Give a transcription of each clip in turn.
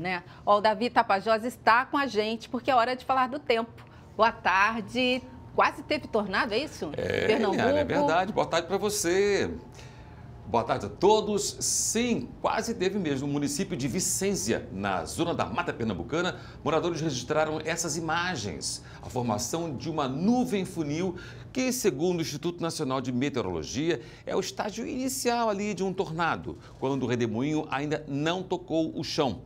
Né? Ó, o Davi Tapajós está com a gente, porque é hora de falar do tempo. Boa tarde. Quase teve tornado, é isso? É, é Pernambuco. é verdade. Boa tarde para você. Boa tarde a todos. Sim, quase teve mesmo. No município de Vicência, na zona da Mata Pernambucana, moradores registraram essas imagens. A formação de uma nuvem funil que, segundo o Instituto Nacional de Meteorologia, é o estágio inicial ali de um tornado, quando o redemoinho ainda não tocou o chão.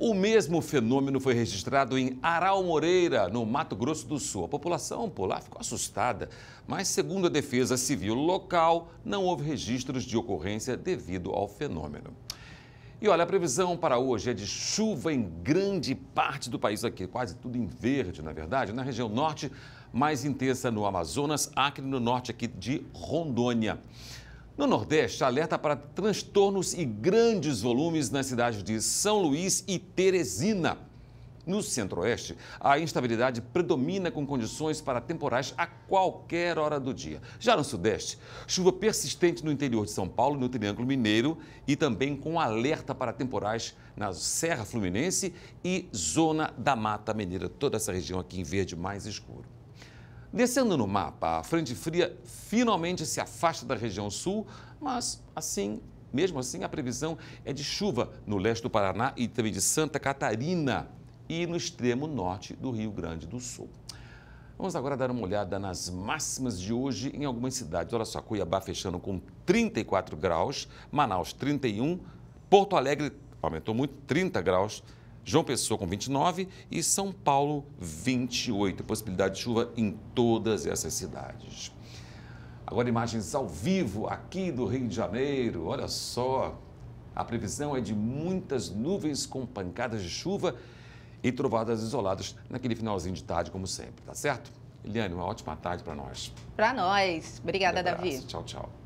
O mesmo fenômeno foi registrado em Aral Moreira, no Mato Grosso do Sul. A população por lá ficou assustada, mas, segundo a Defesa Civil local, não houve registros de ocorrência devido ao fenômeno. E olha, a previsão para hoje é de chuva em grande parte do país aqui, quase tudo em verde, na verdade, na região norte, mais intensa no Amazonas, Acre, no norte aqui de Rondônia. No Nordeste, alerta para transtornos e grandes volumes nas cidades de São Luís e Teresina. No Centro-Oeste, a instabilidade predomina com condições para temporais a qualquer hora do dia. Já no Sudeste, chuva persistente no interior de São Paulo, no Triângulo Mineiro e também com alerta para temporais na Serra Fluminense e Zona da Mata Mineira. Toda essa região aqui em verde mais escuro. Descendo no mapa, a frente fria finalmente se afasta da região sul, mas assim, mesmo assim, a previsão é de chuva no leste do Paraná e também de Santa Catarina e no extremo norte do Rio Grande do Sul. Vamos agora dar uma olhada nas máximas de hoje em algumas cidades. Olha só, Cuiabá fechando com 34 graus, Manaus 31, Porto Alegre aumentou muito, 30 graus, João Pessoa com 29 e São Paulo 28. Possibilidade de chuva em todas essas cidades. Agora imagens ao vivo aqui do Rio de Janeiro. Olha só, a previsão é de muitas nuvens com pancadas de chuva e trovadas isoladas naquele finalzinho de tarde, como sempre, tá certo? Eliane, uma ótima tarde para nós. Para nós. Obrigada, um Davi. Tchau, tchau.